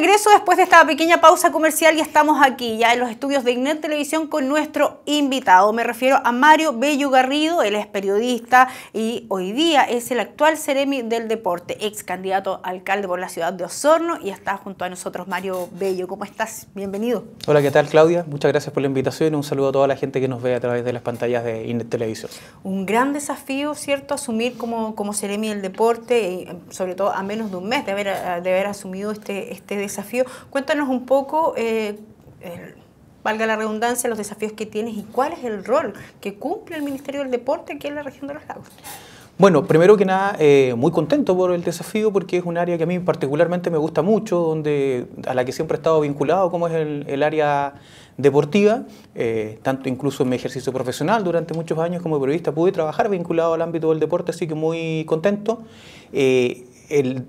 regreso después de esta pequeña pausa comercial y estamos aquí ya en los estudios de INET Televisión con nuestro invitado. Me refiero a Mario Bello Garrido, él es periodista y hoy día es el actual Ceremi del Deporte, ex candidato alcalde por la ciudad de Osorno y está junto a nosotros Mario Bello. ¿Cómo estás? Bienvenido. Hola, ¿qué tal Claudia? Muchas gracias por la invitación y un saludo a toda la gente que nos ve a través de las pantallas de INET Televisión. Un gran desafío, ¿cierto? Asumir como, como Ceremi del Deporte, eh, sobre todo a menos de un mes de haber, de haber asumido este, este desafío desafío. Cuéntanos un poco, eh, valga la redundancia, los desafíos que tienes y cuál es el rol que cumple el Ministerio del Deporte aquí en la región de los lagos. Bueno, primero que nada, eh, muy contento por el desafío porque es un área que a mí particularmente me gusta mucho, donde, a la que siempre he estado vinculado, como es el, área deportiva, eh, tanto incluso en mi ejercicio profesional durante muchos años como periodista pude trabajar vinculado al ámbito del deporte, así que muy contento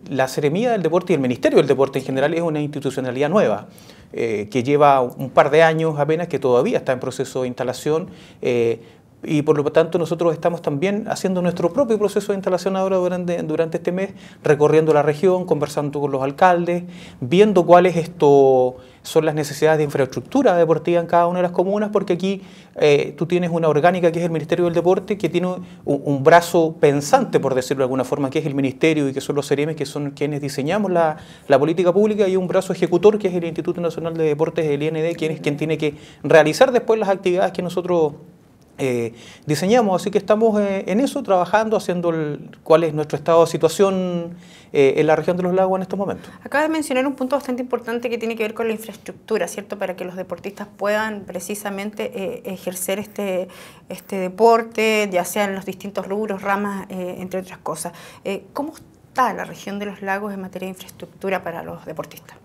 la Seremía del Deporte y el Ministerio del Deporte en general es una institucionalidad nueva. Eh, que lleva un par de años apenas, que todavía está en proceso de instalación, eh, y por lo tanto nosotros estamos también haciendo nuestro propio proceso de instalación ahora durante, durante este mes, recorriendo la región, conversando con los alcaldes, viendo cuál es esto, son las necesidades de infraestructura deportiva en cada una de las comunas, porque aquí eh, tú tienes una orgánica que es el Ministerio del Deporte, que tiene un, brazo pensante, por decirlo de alguna forma, que es el Ministerio y que son los CEREMES, que son quienes diseñamos la, política pública, y un brazo ejecutor, que es el Instituto Nacional de Deportes, el IND, quien es quien tiene que realizar después las actividades que nosotros eh, diseñamos. Así que estamos eh, en eso trabajando, haciendo cuál es nuestro estado de situación eh, en la región de los lagos en estos momentos. Acaba de mencionar un punto bastante importante que tiene que ver con la infraestructura, ¿cierto? Para que los deportistas puedan precisamente ejercer este, este deporte, ya sea en los distintos rubros, ramas, entre otras cosas. ¿Cómo está la región de los lagos en materia de infraestructura para los deportistas?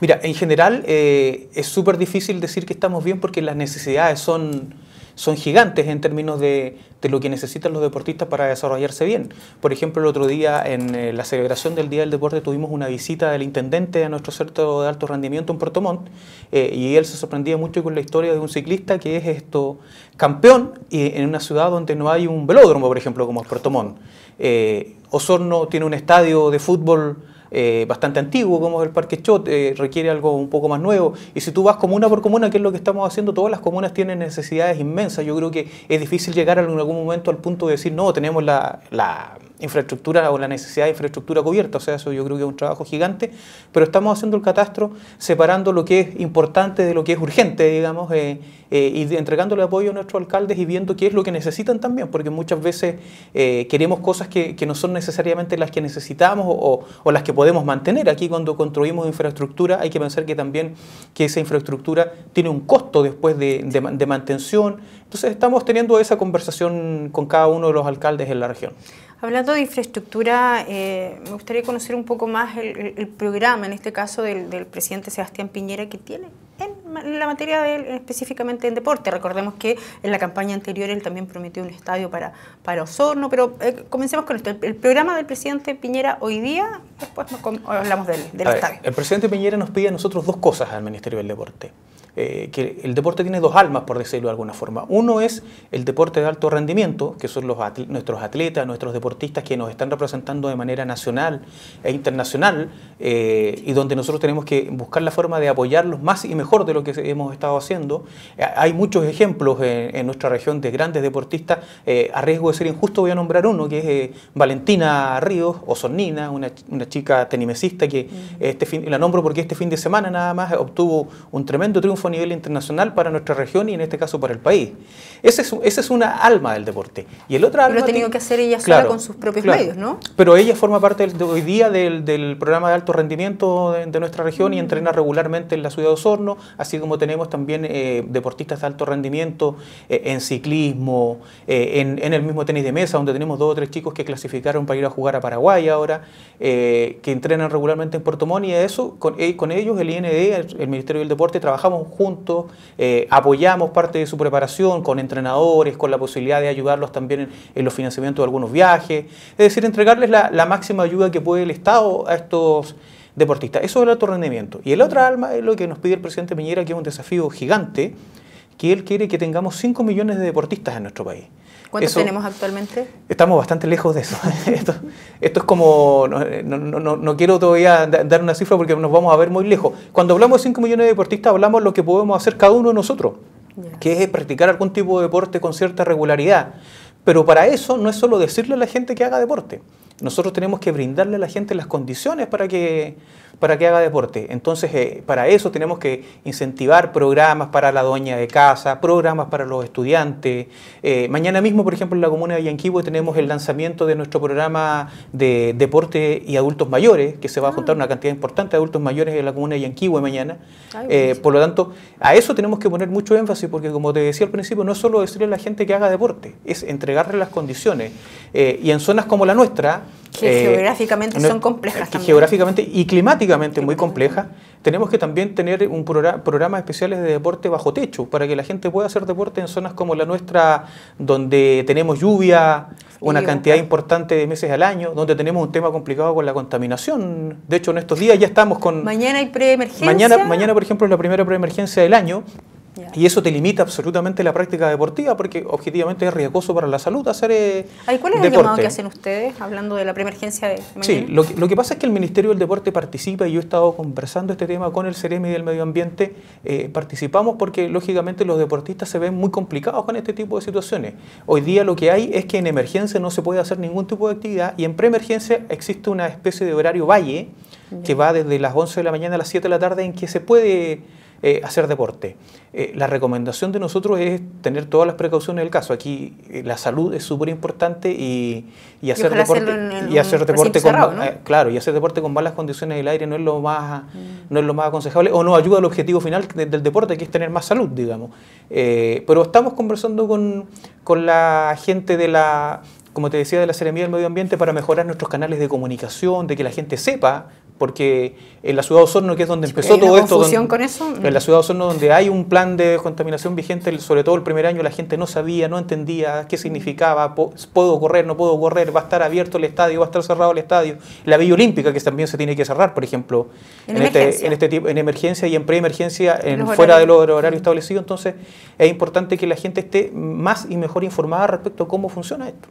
Mira, en general es súper difícil decir que estamos bien porque las necesidades son son gigantes en términos de, lo que necesitan los deportistas para desarrollarse bien. Por ejemplo, el otro día en eh, la celebración del Día del Deporte tuvimos una visita del intendente a nuestro centro de alto rendimiento en Puerto Montt eh, y él se sorprendía mucho con la historia de un ciclista que es esto campeón y en una ciudad donde no hay un velódromo, por ejemplo, como es Puerto Montt. Eh, Osorno tiene un estadio de fútbol eh, bastante antiguo como es el Parque Chot, eh, requiere algo un poco más nuevo. Y si tú vas comuna por comuna, que es lo que estamos haciendo, todas las comunas tienen necesidades inmensas. Yo creo que es difícil llegar en algún momento al punto de decir, no, tenemos la infraestructura o la necesidad de infraestructura cubierta, o sea, eso yo creo que es un trabajo gigante, pero estamos haciendo el catastro separando lo que es importante de lo que es urgente, digamos, eh, eh, y entregándole apoyo a nuestros alcaldes y viendo qué es lo que necesitan también, porque muchas veces eh, queremos cosas que, no son necesariamente las que necesitamos o, las que podemos mantener. Aquí cuando construimos infraestructura hay que pensar que también que esa infraestructura tiene un costo después de mantención. Entonces estamos teniendo esa conversación con cada uno de los alcaldes en la región. Hablando de infraestructura, eh, me gustaría conocer un poco más el, programa, en este caso del, presidente Sebastián Piñera, que tiene en la materia específicamente en deporte. Recordemos que en la campaña anterior él también prometió un estadio para, para Osorno, pero eh, comencemos con esto. El, programa del presidente Piñera hoy día, después hablamos del, del estadio. el presidente Piñera nos pide a nosotros dos cosas al Ministerio del Deporte. Eh, que el deporte tiene dos almas, por decirlo de alguna forma. Uno es el deporte de alto rendimiento, que son los nuestros atletas, nuestros deportistas que nos están representando de manera nacional e internacional, eh, y donde nosotros tenemos que buscar la forma de apoyarlos más y mejor de lo que hemos estado haciendo. Eh, hay muchos ejemplos en, nuestra región de grandes deportistas, a riesgo de ser injusto voy a nombrar uno, que es Valentina Ríos, o Sornina, una, chica tenimesista que mm. este fin, la nombro porque este fin de semana nada más obtuvo un tremendo triunfo a nivel internacional para nuestra región y en este caso para el país. Ese es, una alma del deporte. Y el otro ha tenido que hacer ella sola con sus propios medios, ¿no? Pero ella forma parte hoy día del, programa de alto rendimiento de, nuestra región y mm. entrena regularmente en la ciudad de Osorno, así como tenemos también eh, deportistas de alto rendimiento eh, en ciclismo, eh, en, el mismo tenis de mesa, donde tenemos dos o tres chicos que clasificaron para ir a jugar a Paraguay ahora, que entrenan regularmente en Puerto Montt y eso, con, con ellos el IND, el Ministerio del Deporte, trabajamos juntos, eh, apoyamos parte de su preparación con entrenadores, con la posibilidad de ayudarlos también en, los financiamientos de algunos viajes, es decir, entregarles la, la, máxima ayuda que puede el Estado a estos deportistas. Eso es el alto rendimiento. Y el otro alma es lo que nos pide el presidente Piñera, que es un desafío gigante, que él quiere que tengamos 5 millones de deportistas en nuestro país. ¿Cuántos tenemos actualmente? Estamos bastante lejos de eso. esto, es como, no, quiero todavía dar una cifra porque nos vamos a ver muy lejos. Cuando hablamos de 5 millones de deportistas, hablamos de lo que podemos hacer cada uno de nosotros, que es practicar algún tipo de deporte con cierta regularidad. Pero para eso no es solo decirle a la gente que haga deporte. Nosotros tenemos que brindarle a la gente las condiciones para que para que haga deporte. Entonces, eh, para eso tenemos que incentivar programas para la doña de casa, programas para los estudiantes. Eh, mañana mismo, por ejemplo, en la comuna de Yanquihue tenemos el lanzamiento de nuestro programa de deporte y adultos mayores, que se va a juntar ah. una cantidad importante de adultos mayores en la comuna de Yanquihue mañana. Eh, por lo tanto, a eso tenemos que poner mucho énfasis, porque como te decía al principio, no es solo decirle a la gente que haga deporte, es entregarle las condiciones. y en zonas como la nuestra, que eh, geográficamente son complejas. Que Geográficamente y climáticamente muy complejas. Tenemos que también tener un programa, programas especiales de deporte bajo techo para que la gente pueda hacer deporte en zonas como la nuestra, donde tenemos lluvia una cantidad importante de meses al año, donde tenemos un tema complicado con la contaminación. De hecho, en estos días ya estamos con... Mañana hay preemergencia. Mañana, mañana por ejemplo, es la primera preemergencia del año y eso te limita absolutamente la práctica deportiva porque objetivamente es riesgoso para la salud hacer eh, ¿Cuál es el llamado que hacen ustedes hablando de la preemergencia de Sí, lo que, pasa es que el Ministerio del Deporte participa y yo he estado conversando este tema con el CEREMI del Medio Ambiente. Eh, participamos porque lógicamente los deportistas se ven muy complicados con este tipo de situaciones. Hoy día lo que hay es que en emergencia no se puede hacer ningún tipo de actividad y en preemergencia existe una especie de horario valle que va desde las 11 de la mañana a las 7 de la tarde en que se puede eh, hacer deporte. Eh, la recomendación de nosotros es tener todas las precauciones del caso. Aquí eh, la salud es súper importante y, hacer deporte, con claro, y hacer deporte con malas condiciones del aire no es lo más mm. no es lo más aconsejable o no ayuda al objetivo final del, deporte que es tener más salud, digamos. pero estamos conversando con, la gente de la como te decía, de la Ceremía del Medio Ambiente para mejorar nuestros canales de comunicación, de que la gente sepa porque en la ciudad de Osorno, que es donde empezó todo esto, con eso? en la ciudad de Osorno, donde hay un plan de contaminación vigente, sobre todo el primer año la gente no sabía, no entendía qué mm. significaba, puedo correr, no puedo correr, va a estar abierto el estadio, va a estar cerrado el estadio, la Villa Olímpica, que también se tiene que cerrar, por ejemplo, en, este, este, tipo, en emergencia y en preemergencia, en, fuera del horario establecido, entonces es importante que la gente esté más y mejor informada respecto a cómo funciona esto.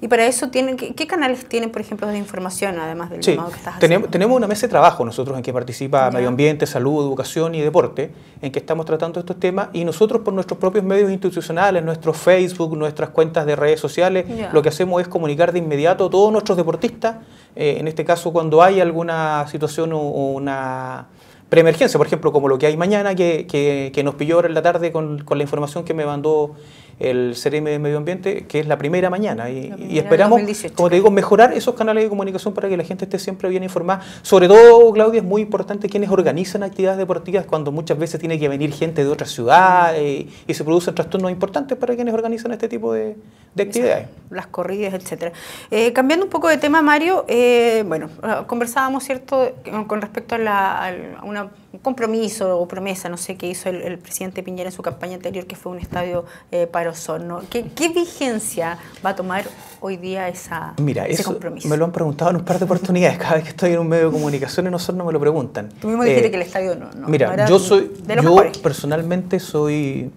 Y para eso, tienen, ¿qué, canales tienen, por ejemplo, de información, además del que estás haciendo? Tenemos, una mesa de trabajo nosotros en que participa medio ambiente, salud, educación y deporte, en que estamos tratando estos temas y nosotros por nuestros propios medios institucionales, nuestro Facebook, nuestras cuentas de redes sociales, lo que hacemos es comunicar de inmediato a todos nuestros deportistas, eh, en este caso cuando hay alguna situación o una preemergencia, por ejemplo, como lo que hay mañana, que, que, nos pilló ahora en la tarde con, con la información que me mandó el CRM de Medio Ambiente, que es la primera mañana. Y, esperamos, como te digo, mejorar esos canales de comunicación para que la gente esté siempre bien informada. Sobre todo, Claudia, es muy importante quienes organizan actividades deportivas cuando muchas veces tiene que venir gente de otra ciudad y, se producen trastornos importantes para quienes organizan este tipo de, actividades. Las corridas, etcétera. Eh, cambiando un poco de tema, Mario, eh, bueno, ah, conversábamos, ¿cierto?, con respecto a una compromiso o promesa, no sé, qué hizo el, presidente Piñera en su campaña anterior, que fue un estadio eh, para Osorno. ¿Qué, vigencia va a tomar hoy día esa, ese eso compromiso? Me lo han preguntado en un par de oportunidades. Cada vez que estoy en un medio de comunicación en Osorno me lo preguntan. Tú mismo dijiste eh, que el estadio no. mira, yo, soy, yo personalmente soy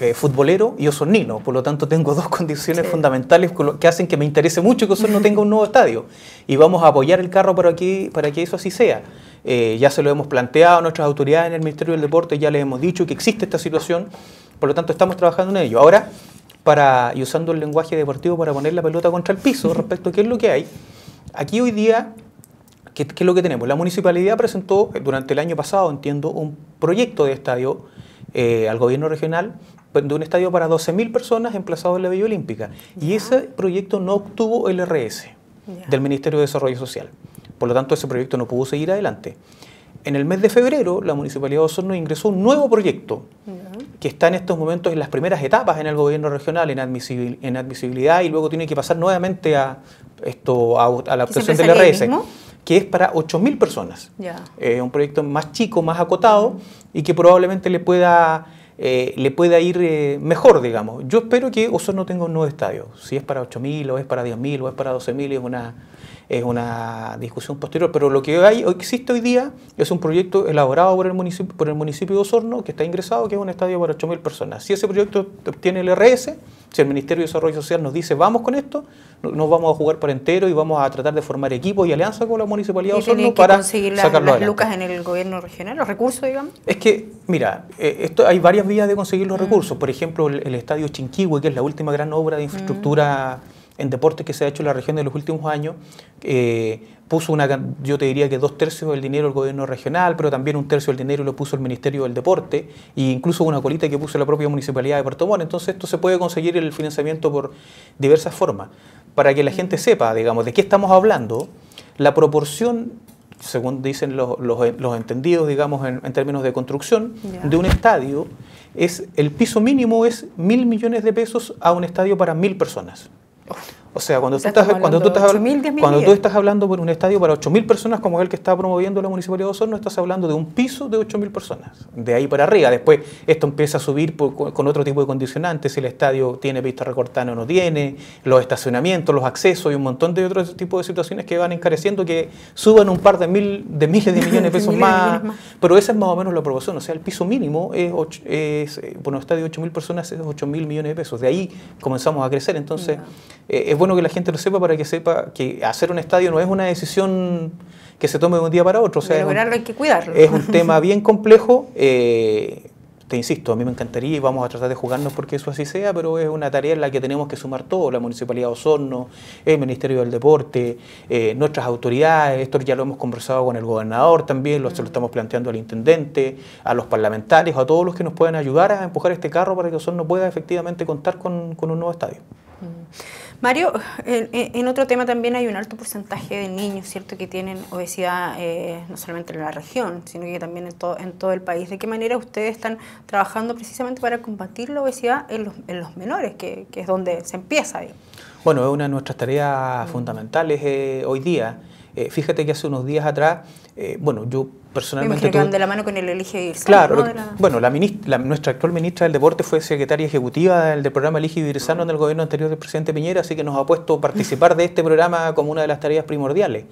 eh, futbolero y osornino, por lo tanto tengo dos condiciones fundamentales que hacen que me interese mucho que Osorno tenga un nuevo estadio y vamos a apoyar el carro aquí, para que eso así sea. Eh, ya se lo hemos planteado a nuestras autoridades en el Ministerio del Deporte, ya les hemos dicho que existe esta situación, por lo tanto estamos trabajando en ello. Ahora, para, y usando el lenguaje deportivo para poner la pelota contra el piso respecto a qué es lo que hay, aquí hoy día, ¿qué, es lo que tenemos? La municipalidad presentó eh, durante el año pasado, entiendo, un proyecto de estadio eh, al gobierno regional pues, de un estadio para 12.000 personas emplazados en la Villa Olímpica. Y ese proyecto no obtuvo el RS del Ministerio de Desarrollo Social. Por lo tanto, ese proyecto no pudo seguir adelante. En el mes de febrero, la Municipalidad de Osorno ingresó un nuevo proyecto que está en estos momentos en las primeras etapas en el gobierno regional, en, en admisibilidad, y luego tiene que pasar nuevamente a, esto, a, la obtención del RS, que es para 8.000 personas. Es eh, un proyecto más chico, más acotado, y que probablemente le pueda eh, le pueda ir eh, mejor, digamos. Yo espero que Osorno tenga un nuevo estadio. Si es para 8.000 o es para 10.000 o es para 12.000 es una, es una discusión posterior, pero lo que hay, existe hoy día es un proyecto elaborado por el, municipio, por el municipio de Osorno que está ingresado, que es un estadio para 8.000 personas. Si ese proyecto obtiene el RS, si el Ministerio de Desarrollo Social nos dice vamos con esto, nos vamos a jugar por entero y vamos a tratar de formar equipos y alianzas con la municipalidad de Osorno para conseguir las, las lucas en el gobierno regional, los recursos, digamos. Es que, mira, eh, esto, hay varias vías de conseguir los mm. recursos. Por ejemplo, el, estadio Chinquihue, que es la última gran obra de infraestructura. Mm en deportes que se ha hecho en la región en los últimos años, eh, puso una, yo te diría que dos tercios del dinero el gobierno regional, pero también un tercio del dinero lo puso el Ministerio del Deporte, e incluso una colita que puso la propia Municipalidad de Puerto Montt. Entonces esto se puede conseguir el financiamiento por diversas formas. Para que la gente sepa, digamos, de qué estamos hablando, la proporción según dicen los, entendidos, digamos, en, términos de construcción, de un estadio, es el piso mínimo es mil millones de pesos a un estadio para mil personas. Oh. O sea, cuando, tú estás, cuando, tú estás, cuando tú estás hablando por un estadio para 8.000 personas como el que está promoviendo la Municipalidad de Osorno, estás hablando de un piso de 8.000 personas, de ahí para arriba. Después esto empieza a subir con otro tipo de condicionantes, si el estadio tiene pista recortada o no tiene, los estacionamientos, los accesos y un montón de otros tipos de situaciones que van encareciendo que suban un par de, mil, de miles de millones de pesos más, Pero esa es más o menos la proporción. O sea, el piso mínimo es, bueno, eh, estadio de 8.000 personas es 8.000 millones de pesos. De ahí comenzamos a crecer. Entonces, eh, es bueno bueno que la gente lo sepa para que sepa que hacer un estadio no es una decisión que se tome de un día para otro. O sea, hay que cuidarlo. Es un tema bien complejo. Eh, te insisto, a mí me encantaría y vamos a tratar de jugarnos porque eso así sea, pero es una tarea en la que tenemos que sumar todo, la Municipalidad de Osorno, el Ministerio del Deporte, eh, nuestras autoridades, esto ya lo hemos conversado con el gobernador también, lo, se lo estamos planteando al intendente, a los parlamentarios, a todos los que nos puedan ayudar a empujar este carro para que Osorno pueda efectivamente contar con un nuevo estadio. Mario, en, otro tema también hay un alto porcentaje de niños, ¿cierto?, que tienen obesidad eh, no solamente en la región, sino que también en, todo, en todo el país. ¿De qué manera ustedes están trabajando precisamente para combatir la obesidad en los, menores, que, es donde se empieza? ahí Bueno, es una de nuestras tareas fundamentales eh, hoy día. Eh, fíjate que hace unos días atrás, eh, bueno, yo personalmente... de la mano con el Elige Claro, bueno, la, nuestra actual ministra del Deporte fue secretaria ejecutiva del, programa Elige Sano en el gobierno anterior del presidente Piñera, así que nos ha puesto participar de este programa como una de las tareas primordiales.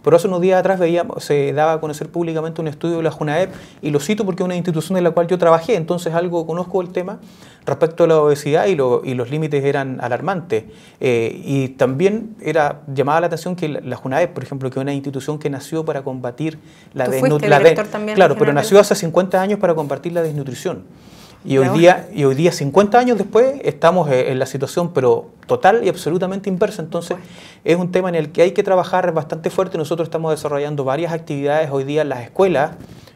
Pero hace unos días atrás veíamos, se daba a conocer públicamente un estudio de la JUNAEP, y lo cito porque es una institución en la cual yo trabajé, entonces algo conozco el tema respecto a la obesidad y, los límites eran alarmantes. Eh, y también era llamada la atención que la, la JUNAEP, por ejemplo, que es una institución que nació para combatir la desnutrición. Claro, pero nació hace 50 años para combatir la desnutrición. Y hoy, día, y hoy día, 50 años después, estamos eh, en la situación, pero total y absolutamente inversa. Entonces, es un tema en el que hay que trabajar bastante fuerte. Nosotros estamos desarrollando varias actividades hoy día en las escuelas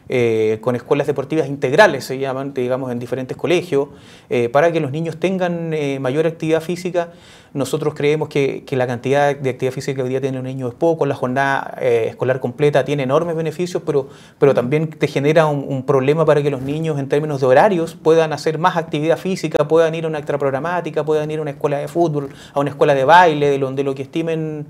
eh, con escuelas deportivas integrales, se llaman, digamos, en diferentes colegios, eh, para que los niños tengan eh, mayor actividad física. Nosotros creemos que, la cantidad de actividad física que hoy día tiene un niño es poco, la jornada escolar completa tiene enormes beneficios, pero, pero también te genera un, problema para que los niños en términos de horarios puedan hacer más actividad física, puedan ir a una extra programática, puedan ir a una escuela de fútbol, a una escuela de baile, de donde lo que estimen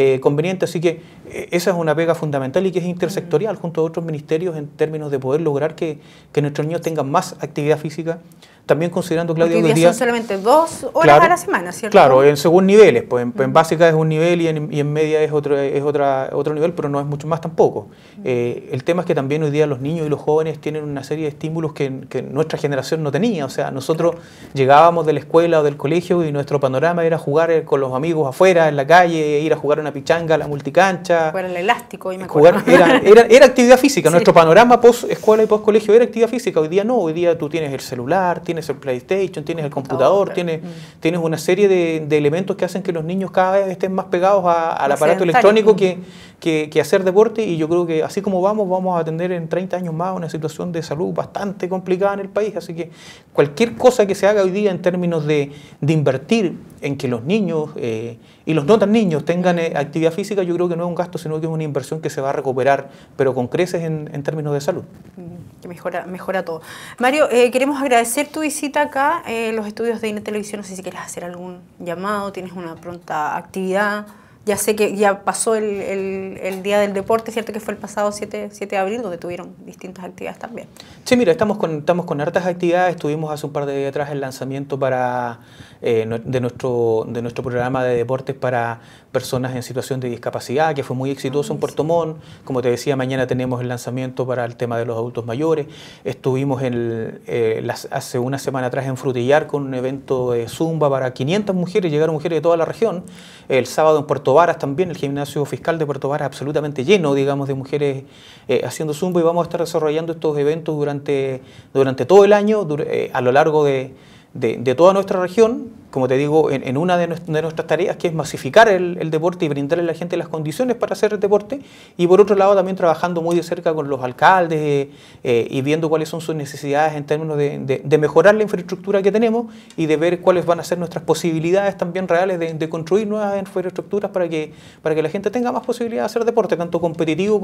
eh, conveniente. Así que eh, esa es una pega fundamental y que es intersectorial junto a otros ministerios en términos de poder lograr que, que nuestros niños tengan más actividad física, también considerando, Claudia, hoy día, son solamente dos horas a la semana, ¿cierto? Claro, en, según niveles, pues en, pues, básica es un nivel y en, media es otro, es otra, otro nivel, pero no es mucho más tampoco. Eh, el tema es que también hoy día los niños y los jóvenes tienen una serie de estímulos que, nuestra generación no tenía, o sea, nosotros llegábamos de la escuela o del colegio y nuestro panorama era jugar eh, con los amigos afuera, en la calle, ir a jugar una pichanga, la multicancha. Jugar el elástico, y me Jugar, era, actividad física, nuestro panorama post escuela y post colegio era actividad física, hoy día no, hoy día tú tienes el celular, tienes tienes el PlayStation, tienes el computador, tienes, mm. tienes una serie de, elementos que hacen que los niños cada vez estén más pegados al aparato electrónico mm. que, que, hacer deporte y yo creo que así como vamos, vamos a tener en 30 años más una situación de salud bastante complicada en el país, así que cualquier cosa que se haga hoy día en términos de, invertir en que los niños... Eh, y los no tan niños tengan eh, actividad física, yo creo que no es un gasto, sino que es una inversión que se va a recuperar, pero con creces en, términos de salud. Mm, que mejora, mejora todo. Mario, eh, queremos agradecer tu visita acá, eh, los estudios de INE Televisión, no sé si quieres hacer algún llamado, tienes una pronta actividad ya sé que ya pasó el, Día del Deporte, ¿cierto? Que fue el pasado 7, 7, de abril, donde tuvieron distintas actividades también. Sí, mira, estamos con, estamos con hartas actividades. Estuvimos hace un par de días atrás el lanzamiento para, eh, de, nuestro, de nuestro programa de deportes para, personas en situación de discapacidad, que fue muy exitoso en ah, Puerto Montt. Como te decía, mañana tenemos el lanzamiento para el tema de los adultos mayores. Estuvimos eh, hace una semana atrás en Frutillar con un evento de Zumba para 500 mujeres, llegaron mujeres de toda la región. El sábado en Puerto Varas también, el gimnasio fiscal de Puerto Varas absolutamente lleno, digamos, de mujeres eh, haciendo Zumba y vamos a estar desarrollando estos eventos durante, durante todo el año, eh, a lo largo de de, toda nuestra región, como te digo, en, una de, nuestras tareas, que es masificar el, deporte y brindarle a la gente las condiciones para hacer deporte, y por otro lado también trabajando muy de cerca con los alcaldes eh, y viendo cuáles son sus necesidades en términos de, mejorar la infraestructura que tenemos y de ver cuáles van a ser nuestras posibilidades también reales de, construir nuevas infraestructuras para que, la gente tenga más posibilidades de hacer deporte, tanto competitivo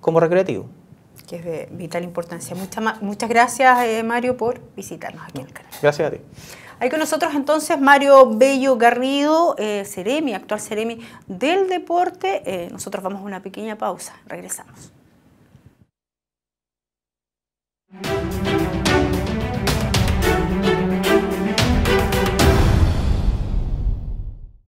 como recreativo que es de vital importancia. muchas gracias, eh, Mario, por visitarnos aquí en el canal. Gracias a ti. Hay con nosotros entonces Mario Bello Garrido, eh, Ceremi, actual Ceremi del deporte. Eh, nosotros vamos a una pequeña pausa, regresamos.